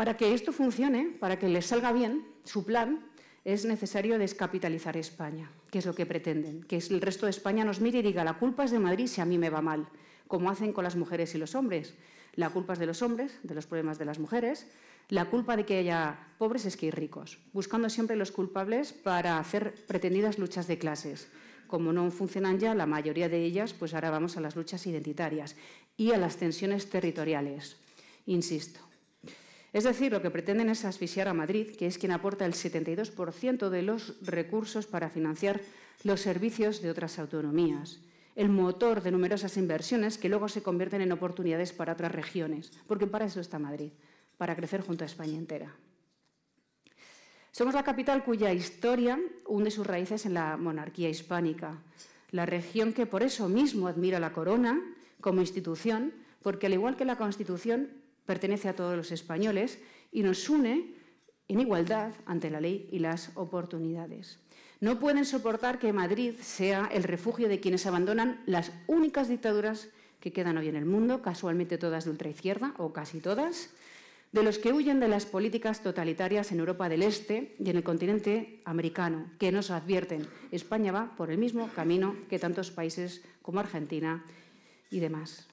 Para que esto funcione, para que les salga bien su plan, es necesario descapitalizar España, que es lo que pretenden, que el resto de España nos mire y diga la culpa es de Madrid si a mí me va mal, como hacen con las mujeres y los hombres. La culpa es de los hombres, de los problemas de las mujeres, la culpa de que haya pobres es que hay ricos, buscando siempre los culpables para hacer pretendidas luchas de clases. Como no funcionan ya la mayoría de ellas, pues ahora vamos a las luchas identitarias y a las tensiones territoriales. Insisto, es decir, lo que pretenden es asfixiar a Madrid, que es quien aporta el 72% de los recursos para financiar los servicios de otras autonomías, el motor de numerosas inversiones que luego se convierten en oportunidades para otras regiones, porque para eso está Madrid, para crecer junto a España entera. Somos la capital cuya historia hunde sus raíces en la monarquía hispánica, la región que por eso mismo admira la corona como institución, porque al igual que la Constitución, pertenece a todos los españoles y nos une en igualdad ante la ley y las oportunidades. No pueden soportar que Madrid sea el refugio de quienes abandonan las únicas dictaduras que quedan hoy en el mundo, casualmente todas de ultraizquierda o casi todas, de los que huyen de las políticas totalitarias en Europa del Este y en el continente americano, que nos advierten España va por el mismo camino que tantos países como Argentina y demás.